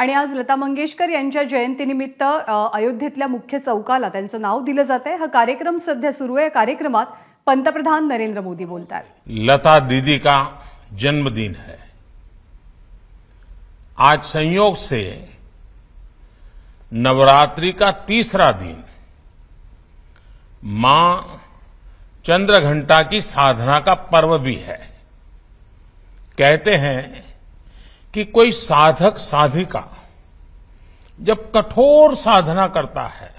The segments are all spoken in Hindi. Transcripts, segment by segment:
आणि आज लता मंगेशकर यांच्या जयंतीनिमित्त अयोध्येतल्या मुख्य चौकाला त्यांचं नाव दिलं जात आहे हा कार्यक्रम सध्या सुरू आहे कार्यक्रमात पंतप्रधान नरेंद्र मोदी बोलतात लता दीदी का जन्मदिन है आज संयोग से नवरात्रि का तीसरा दिन मां चंद्र की साधना का पर्व भी है कहते हैं कि कोई साधक साधिका जब कठोर साधना करता है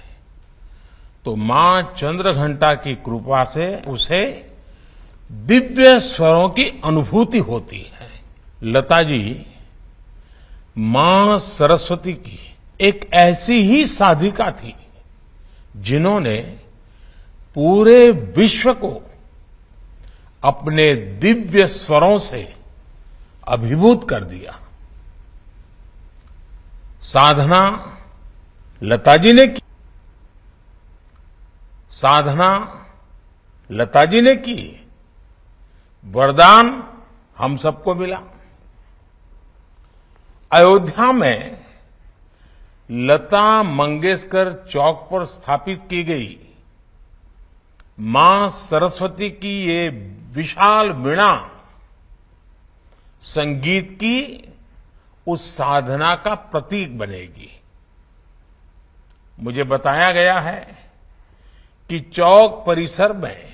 तो मां चंद्रघंटा की कृपा से उसे दिव्य स्वरों की अनुभूति होती है लता जी मां सरस्वती की एक ऐसी ही साधिका थी जिन्होंने पूरे विश्व को अपने दिव्य स्वरों से अभिभूत कर दिया साधना लता जी ने की साधना लता जी ने की वरदान हम सबको मिला अयोध्या में लता मंगेशकर चौक पर स्थापित की गई मां सरस्वती की ये विशाल वीणा संगीत की उस साधना का प्रतीक बनेगी मुझे बताया गया है कि चौक परिसर में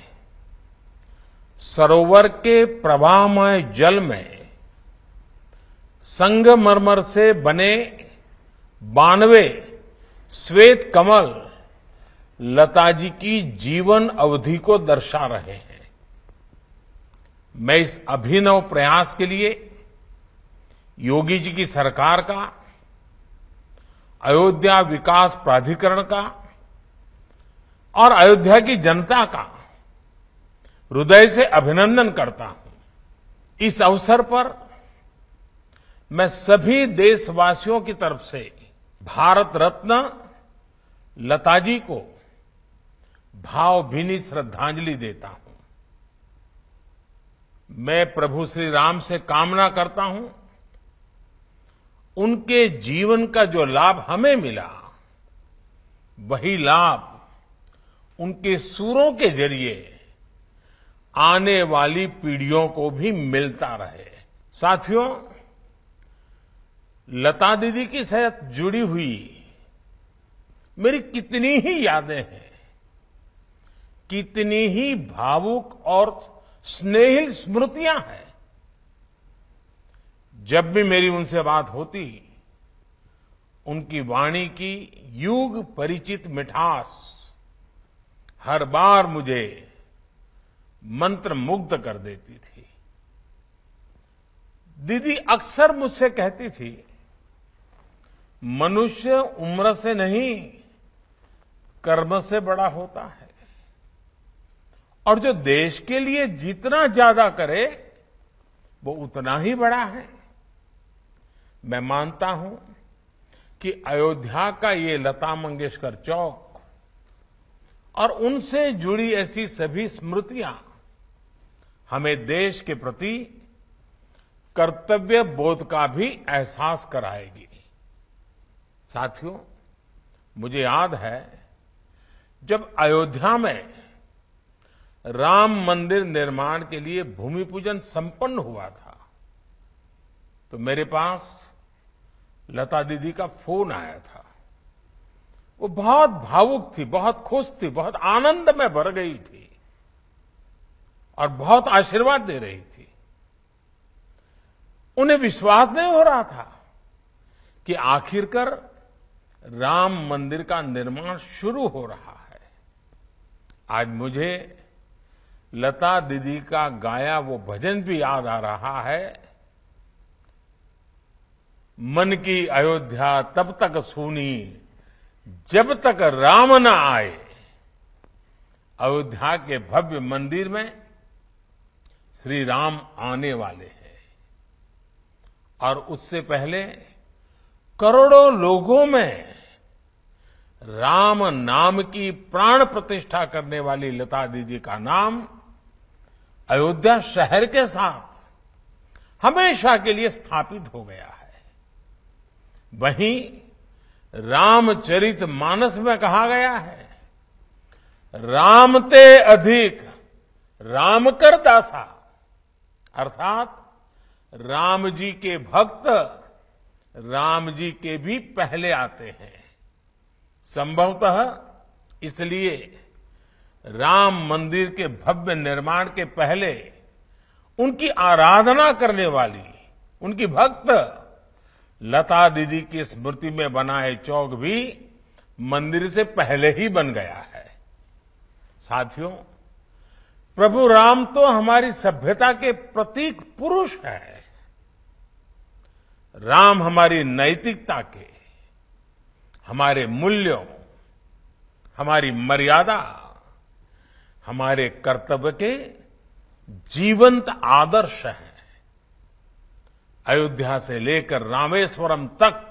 सरोवर के प्रवाहमय जल में संगमरमर से बने बानवे श्वेत कमल लताजी की जीवन अवधि को दर्शा रहे हैं मैं इस अभिनव प्रयास के लिए योगी जी की सरकार का अयोध्या विकास प्राधिकरण का और अयोध्या की जनता का हृदय से अभिनंदन करता हूं इस अवसर पर मैं सभी देशवासियों की तरफ से भारत रत्न लताजी को भावभीनी श्रद्धांजलि देता हूं मैं प्रभु श्री राम से कामना करता हूं उनके जीवन का जो लाभ हमें मिला वही लाभ उनके सूरों के जरिए आने वाली पीढ़ियों को भी मिलता रहे साथियों लता दीदी की सेहत जुड़ी हुई मेरी कितनी ही यादें हैं कितनी ही भावुक और स्नेहिल स्मृतियां हैं जब भी मेरी उनसे बात होती उनकी वाणी की युग परिचित मिठास हर बार मुझे मंत्र मुग्ध कर देती थी दीदी अक्सर मुझसे कहती थी मनुष्य उम्र से नहीं कर्म से बड़ा होता है और जो देश के लिए जितना ज्यादा करे वो उतना ही बड़ा है मैं मानता हूं कि अयोध्या का ये लता मंगेशकर चौक और उनसे जुड़ी ऐसी सभी स्मृतियां हमें देश के प्रति कर्तव्य बोध का भी एहसास कराएगी साथियों मुझे याद है जब अयोध्या में राम मंदिर निर्माण के लिए भूमि पूजन संपन्न हुआ था तो मेरे पास लता दीदी का फोन आया था वो बहुत भावुक थी बहुत खुश थी बहुत आनंद में भर गई थी और बहुत आशीर्वाद दे रही थी उन्हें विश्वास नहीं हो रहा था कि आखिरकार राम मंदिर का निर्माण शुरू हो रहा है आज मुझे लता दीदी का गाया वो भजन भी याद आ रहा है मन की अयोध्या तब तक सुनी जब तक राम न आए अयोध्या के भव्य मंदिर में श्री राम आने वाले हैं और उससे पहले करोड़ों लोगों में राम नाम की प्राण प्रतिष्ठा करने वाली लता दीदी का नाम अयोध्या शहर के साथ हमेशा के लिए स्थापित हो गया है वहीं रामचरित मानस में कहा गया है रामते अधिक राम कर दासा अर्थात राम जी के भक्त राम जी के भी पहले आते हैं संभवतः इसलिए राम मंदिर के भव्य निर्माण के पहले उनकी आराधना करने वाली उनकी भक्त लता दीदी की स्मृति में बनाए चौक भी मंदिर से पहले ही बन गया है साथियों प्रभु राम तो हमारी सभ्यता के प्रतीक पुरुष है राम हमारी नैतिकता के हमारे मूल्यों हमारी मर्यादा हमारे कर्तव्य के जीवंत आदर्श हैं अयोध्या से लेकर रामेश्वरम तक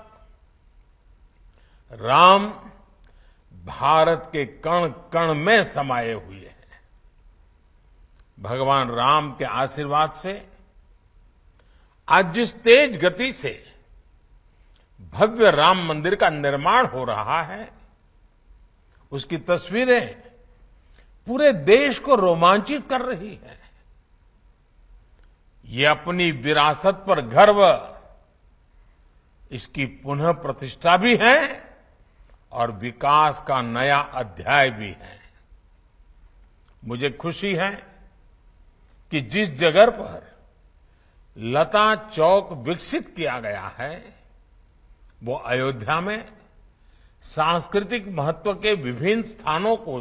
राम भारत के कण कण में समाये हुए हैं भगवान राम के आशीर्वाद से आज जिस तेज गति से भव्य राम मंदिर का निर्माण हो रहा है उसकी तस्वीरें पूरे देश को रोमांचित कर रही है ये अपनी विरासत पर गर्व इसकी पुनः प्रतिष्ठा भी है और विकास का नया अध्याय भी है मुझे खुशी है कि जिस जगह पर लता चौक विकसित किया गया है वो अयोध्या में सांस्कृतिक महत्व के विभिन्न स्थानों को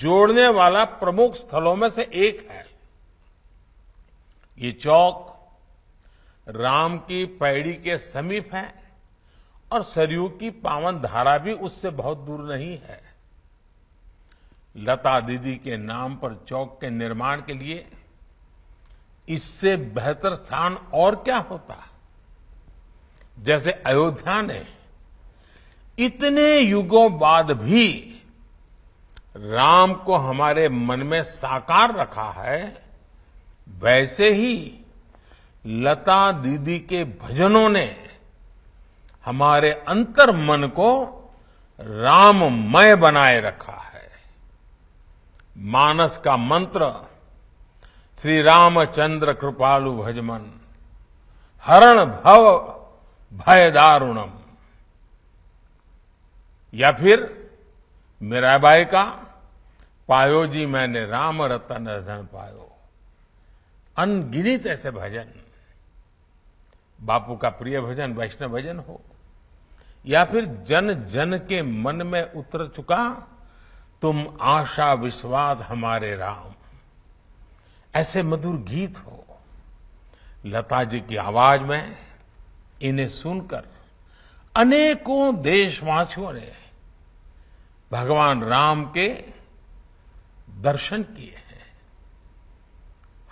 जोड़ने वाला प्रमुख स्थलों में से एक है ये चौक राम की पैड़ी के समीप है और सरयू की पावन धारा भी उससे बहुत दूर नहीं है लता दीदी के नाम पर चौक के निर्माण के लिए इससे बेहतर स्थान और क्या होता जैसे अयोध्या ने इतने युगों बाद भी राम को हमारे मन में साकार रखा है वैसे ही लता दीदी के भजनों ने हमारे अंतर मन को राममय बनाए रखा है मानस का मंत्र श्री रामचंद्र कृपालु भजमन हरण भव भय दारुणम या फिर मीराबाई का पायो जी मैंने राम रतन धन पायो अनगिनित ऐसे भजन बापू का प्रिय भजन वैष्णव भजन हो या फिर जन जन के मन में उतर चुका तुम आशा विश्वास हमारे राम ऐसे मधुर गीत हो लता जी की आवाज में इन्हें सुनकर अनेकों देशवासियों ने भगवान राम के दर्शन किए हैं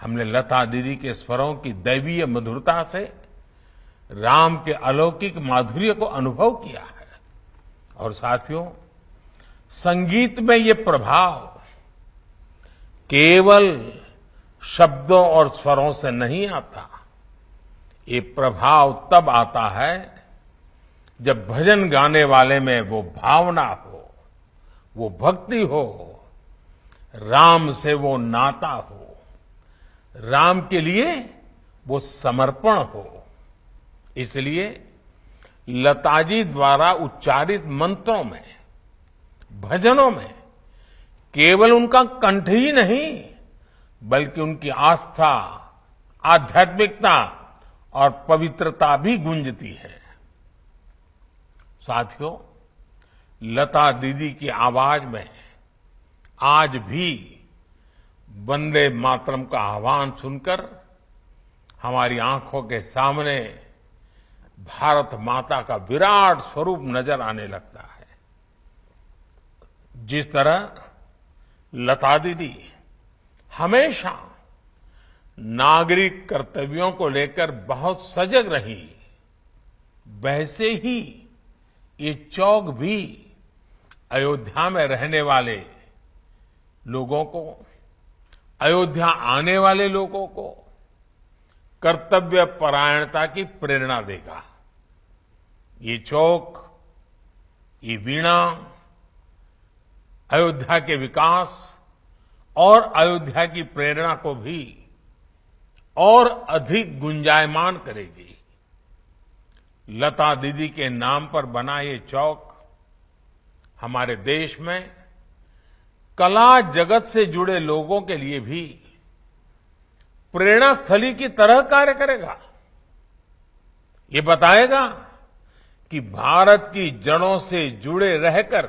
हमने लता दीदी के स्वरों की दैवीय मधुरता से राम के अलौकिक माधुर्य को अनुभव किया है और साथियों संगीत में ये प्रभाव केवल शब्दों और स्वरों से नहीं आता ये प्रभाव तब आता है जब भजन गाने वाले में वो भावना हो वो भक्ति हो राम से वो नाता हो राम के लिए वो समर्पण हो इसलिए लताजी द्वारा उच्चारित मंत्रों में भजनों में केवल उनका कंठ ही नहीं बल्कि उनकी आस्था आध्यात्मिकता और पवित्रता भी गूंजती है साथियों लता दीदी की आवाज में आज भी वंदे मातरम का आह्वान सुनकर हमारी आंखों के सामने भारत माता का विराट स्वरूप नजर आने लगता है जिस तरह लता दीदी हमेशा नागरिक कर्तव्यों को लेकर बहुत सजग रही वैसे ही ये चौक भी अयोध्या में रहने वाले लोगों को अयोध्या आने वाले लोगों को कर्तव्य परायणता की प्रेरणा देगा ये चौक ये वीणा अयोध्या के विकास और अयोध्या की प्रेरणा को भी और अधिक गुंजायमान करेगी लता दीदी के नाम पर बना ये चौक हमारे देश में कला जगत से जुड़े लोगों के लिए भी प्रेरणा स्थली की तरह कार्य करेगा ये बताएगा कि भारत की जड़ों से जुड़े रहकर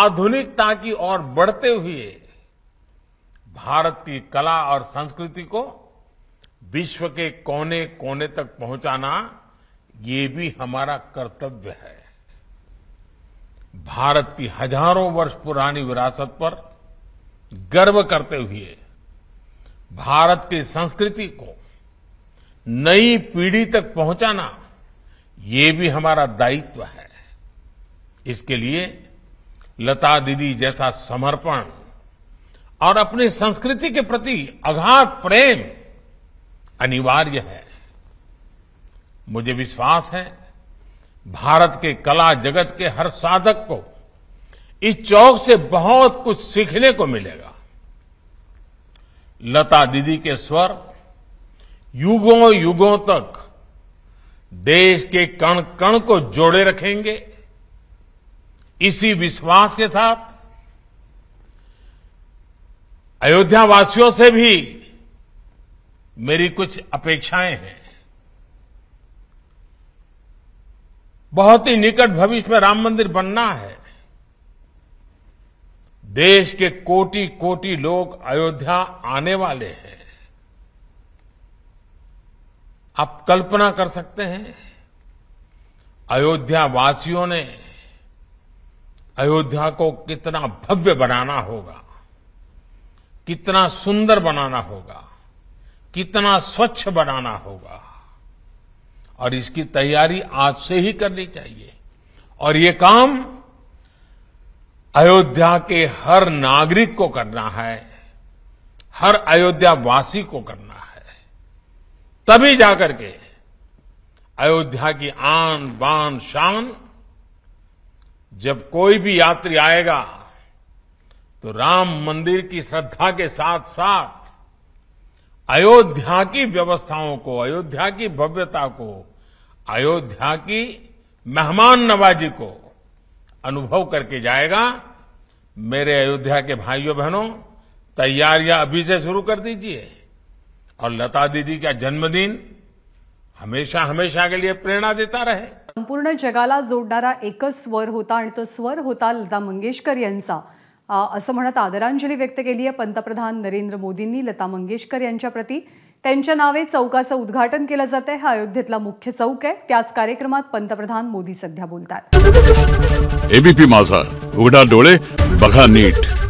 आधुनिकता की ओर बढ़ते हुए भारत की कला और संस्कृति को विश्व के कोने कोने तक पहुंचाना ये भी हमारा कर्तव्य है भारत की हजारों वर्ष पुरानी विरासत पर गर्व करते हुए भारत की संस्कृति को नई पीढ़ी तक पहुंचाना ये भी हमारा दायित्व है इसके लिए लता दीदी जैसा समर्पण और अपनी संस्कृति के प्रति अगाध प्रेम अनिवार्य है मुझे विश्वास है भारत के कला जगत के हर साधक को इस चौक से बहुत कुछ सीखने को मिलेगा लता दीदी के स्वर युगों युगों तक देश के कण कण को जोड़े रखेंगे इसी विश्वास के साथ अयोध्या वासियों से भी मेरी कुछ अपेक्षाएं हैं बहुत ही निकट भविष्य में राम मंदिर बनना है देश के कोटि कोटि लोग अयोध्या आने वाले हैं आप कल्पना कर सकते हैं अयोध्या वासियों ने अयोध्या को कितना भव्य बनाना होगा कितना सुंदर बनाना होगा कितना स्वच्छ बनाना होगा और इसकी तैयारी आज से ही करनी चाहिए और ये काम अयोध्या के हर नागरिक को करना है हर अयोध्या वासी को करना है तभी जाकर के अयोध्या की आन बान शान जब कोई भी यात्री आएगा तो राम मंदिर की श्रद्धा के साथ साथ अयोध्या की व्यवस्थाओं को अयोध्या की भव्यता को अयोध्या की मेहमान नवाजी को अनुभव करके जाएगा मेरे अयोध्या के भाइयों बहनों तैयारियां अभी से शुरू कर दीजिए और लता दीदी का जन्मदिन हमेशा हमेशा के लिए प्रेरणा देता रहे संपूर्ण जगाला जोडणारा एक स्वर होता तो स्वर होता लता मंगेशकर यांचा असं म्हणत आदरांजली व्यक्त केली आहे पंतप्रधान नरेंद्र मोदींनी लता मंगेशकर प्रती त्यांच्या नावे चौकाचं उद्घाटन केलं जात आहे हा अयोध्येतला मुख्य चौक आहे त्याच कार्यक्रमात पंतप्रधान मोदी सध्या बोलतात एबीपी माझा उघडा डोळे बघा नीट